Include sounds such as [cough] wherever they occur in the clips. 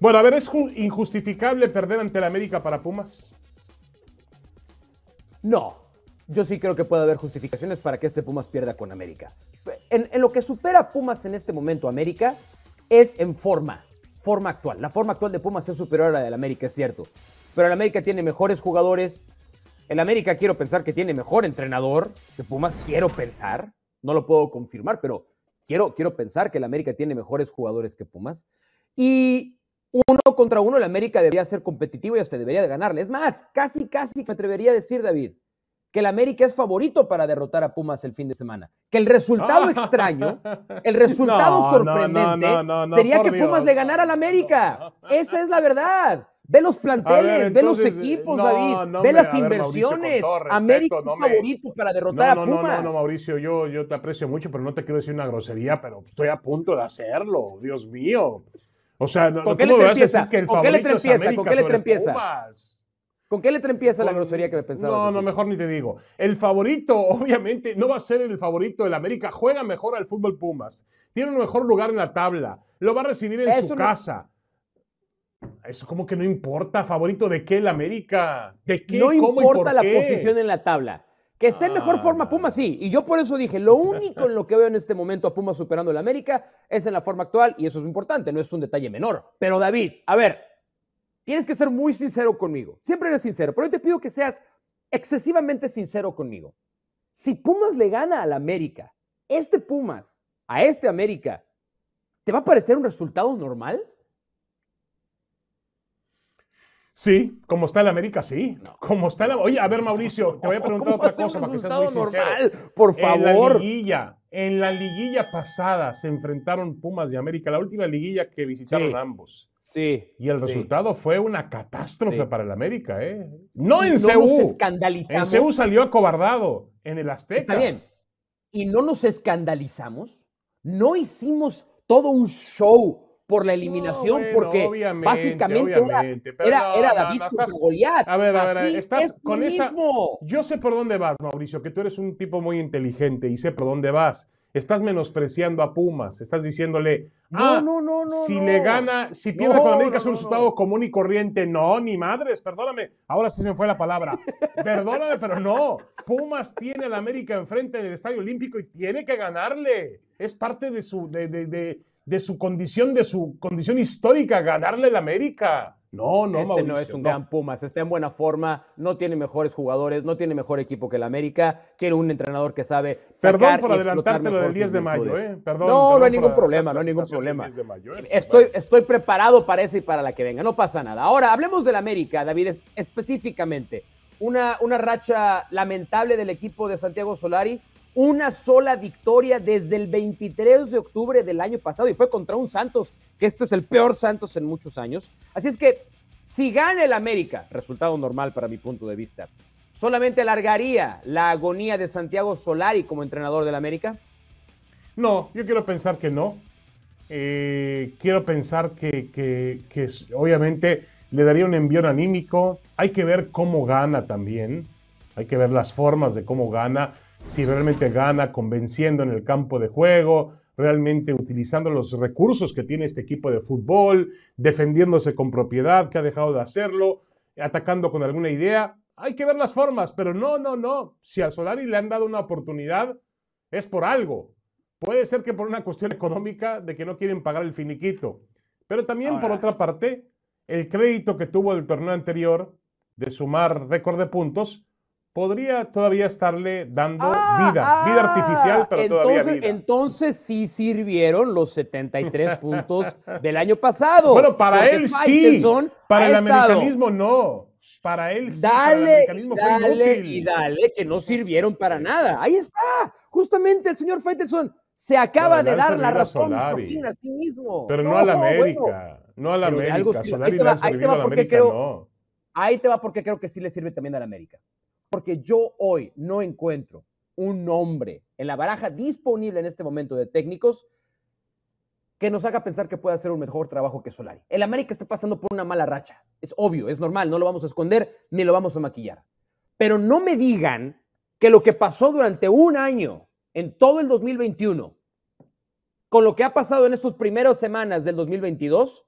Bueno, a ver, ¿es injustificable perder ante la América para Pumas? No. Yo sí creo que puede haber justificaciones para que este Pumas pierda con América. En, lo que supera Pumas en este momento América es en forma, forma actual. La forma actual de Pumas es superior a la del América, es cierto. Pero el América tiene mejores jugadores. El América quiero pensar que tiene mejor entrenador que Pumas, quiero pensar. No lo puedo confirmar, pero quiero, quiero pensar que el América tiene mejores jugadores que Pumas. Y uno contra uno, el América debería ser competitivo y hasta debería de ganarle. Es más, casi, casi me atrevería a decir, David, que el América es favorito para derrotar a Pumas el fin de semana. Que el resultado [laughs] extraño, el resultado sorprendente, sería que Pumas le ganara al América. Esa es la verdad. Ve los planteles, ve los eh, equipos, David, ve las inversiones. América es favorito para derrotar a Pumas. No, no, no, Mauricio, yo, yo te aprecio mucho, pero no te quiero decir una grosería, pero estoy a punto de hacerlo. Dios mío. O sea, ¿con qué letra empieza? ¿Con qué letra empieza? ¿Con qué le empieza? qué empieza la grosería que me pensaba? No, no, mejor ni te digo. El favorito, [laughs] obviamente, no va a ser el favorito del América. Juega mejor al fútbol Pumas. Tiene un mejor lugar en la tabla. Lo va a recibir en su casa. Eso como que no importa, favorito de qué el América. ¿De qué? No importa la posición en la tabla. Que esté en mejor ah, forma Pumas, sí. Y yo por eso dije, lo único en lo que veo en este momento a Pumas superando la América es en la forma actual y eso es importante, no es un detalle menor. Pero David, a ver, tienes que ser muy sincero conmigo. Siempre eres sincero, pero hoy te pido que seas excesivamente sincero conmigo. Si Pumas le gana al América, este Pumas, a este América, ¿te va a parecer un resultado normal? Sí, como está el América, sí. está la Oye, a ver, Mauricio, te voy a preguntar otra cosa para que normal, Por favor. En la liguilla, en pasada se enfrentaron Pumas y América, la última liguilla que visitaron ambos. Sí. Y el resultado fue una catástrofe para el América, ¿eh? No en Seúl. No nos escandalizamos. En salió acobardado en el Azteca. Está bien. Y no nos escandalizamos. No hicimos todo un show por la eliminación, porque básicamente era, David no, A ver, a ver, estás con esa. Yo sé por dónde vas, Mauricio, que tú eres un tipo muy inteligente y sé por dónde vas. Estás menospreciando a Pumas, estás diciéndole, ah, no, no, no, si le gana, si pierde con América es un resultado común y corriente. No, ni madres, perdóname. Ahora sí se me fue la palabra. [laughs] perdóname, pero no. Pumas tiene al América enfrente en el Estadio Olímpico y tiene que ganarle. Es parte de su, de su condición, de su condición histórica, ganarle el América. No, no, este no es un gran Pumas, está en buena forma, no tiene mejores jugadores, no tiene mejor equipo que el América, tiene un entrenador que sabe. Perdón por adelantarte lo del 10 eh, de mayo, ¿eh? Perdón. No, no hay ningún problema, no hay ningún problema. estoy, estoy preparado para esa y para la que venga, no pasa nada. Ahora, hablemos del América, David, específicamente. Una, una racha lamentable del equipo de Santiago Solari, una sola victoria desde el 23 de octubre del año pasado y fue contra un Santos, que esto es el peor Santos en muchos años. Así es que si gana el América, resultado normal para mi punto de vista, ¿solamente alargaría la agonía de Santiago Solari como entrenador del América? No, yo quiero pensar que no. Eh, quiero pensar que, que obviamente le daría un envío anímico. Hay que ver cómo gana también. Hay que ver las formas de cómo gana si realmente gana convenciendo en el campo de juego, realmente utilizando los recursos que tiene este equipo de fútbol, defendiéndose con propiedad, que ha dejado de hacerlo, atacando con alguna idea. Hay que ver las formas, pero no, no, no. Si al Solari le han dado una oportunidad, es por algo. Puede ser que por una cuestión económica de que no quieren pagar el finiquito, pero también por otra parte, el crédito que tuvo el torneo anterior de sumar récord de puntos podría todavía estarle dando ah, vida, vida ah, artificial, pero entonces, todavía vida. Entonces sí sirvieron los 73 [laughs] puntos del año pasado. Bueno, para él sí, para el americanismo no. Para él sí, dale, dale y dale, que no sirvieron para nada. Ahí está, justamente el señor Feitelson se acaba de dar la razón a sí mismo. Pero no, a la América, no a la América. ahí te va, porque creo, ahí te va porque creo que sí le sirve también a la América porque yo hoy no encuentro un hombre en la baraja disponible en este momento de técnicos que nos haga pensar que pueda hacer un mejor trabajo que Solari. El América está pasando por una mala racha. Es obvio, es normal, no lo vamos a esconder ni lo vamos a maquillar. Pero no me digan que lo que pasó durante un año, en todo el 2021, con lo que ha pasado en estas primeras semanas del 2022,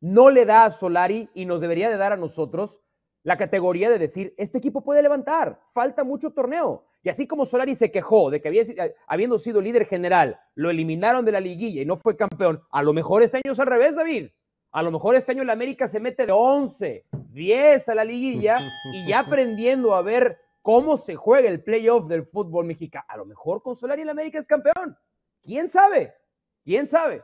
no le da a Solari y nos debería de dar a nosotros la categoría de decir, este equipo puede levantar, falta mucho torneo. Y así como Solari se quejó de que había, eh, habiendo sido líder general, lo eliminaron de la liguilla y no fue campeón, a lo mejor este año es al revés, David. A lo mejor este año el América se mete de 11, 10 a la liguilla [laughs] y ya aprendiendo a ver cómo se juega el playoff del fútbol mexicano. A lo mejor con Solari el América es campeón. ¿Quién sabe? ¿Quién sabe?